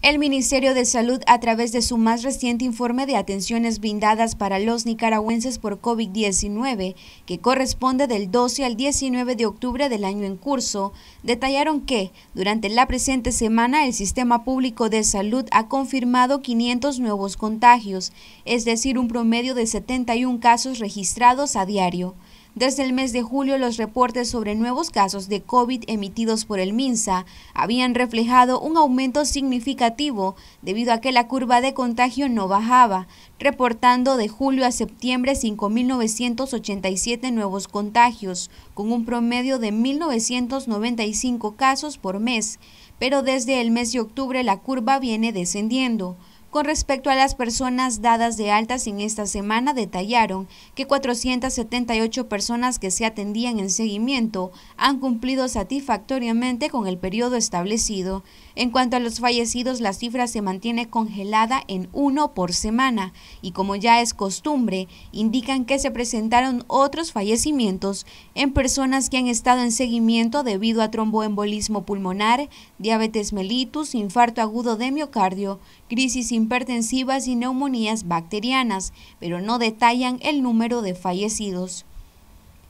El Ministerio de Salud, a través de su más reciente informe de atenciones brindadas para los nicaragüenses por COVID-19, que corresponde del 12 al 19 de octubre del año en curso, detallaron que, durante la presente semana, el Sistema Público de Salud ha confirmado 500 nuevos contagios, es decir, un promedio de 71 casos registrados a diario. Desde el mes de julio, los reportes sobre nuevos casos de COVID emitidos por el MINSA habían reflejado un aumento significativo debido a que la curva de contagio no bajaba, reportando de julio a septiembre 5.987 nuevos contagios, con un promedio de 1.995 casos por mes, pero desde el mes de octubre la curva viene descendiendo. Con respecto a las personas dadas de altas en esta semana, detallaron que 478 personas que se atendían en seguimiento han cumplido satisfactoriamente con el periodo establecido. En cuanto a los fallecidos, la cifra se mantiene congelada en uno por semana y como ya es costumbre, indican que se presentaron otros fallecimientos en personas que han estado en seguimiento debido a tromboembolismo pulmonar, diabetes mellitus, infarto agudo de miocardio, crisis hipertensivas y neumonías bacterianas, pero no detallan el número de fallecidos.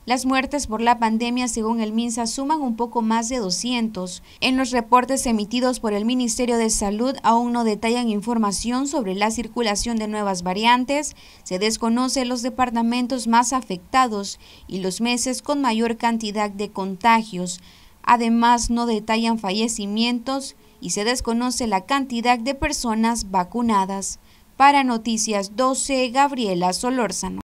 Las muertes por la pandemia, según el MINSA, suman un poco más de 200. En los reportes emitidos por el Ministerio de Salud aún no detallan información sobre la circulación de nuevas variantes, se desconocen los departamentos más afectados y los meses con mayor cantidad de contagios. Además, no detallan fallecimientos y se desconoce la cantidad de personas vacunadas. Para Noticias 12, Gabriela Solórzano.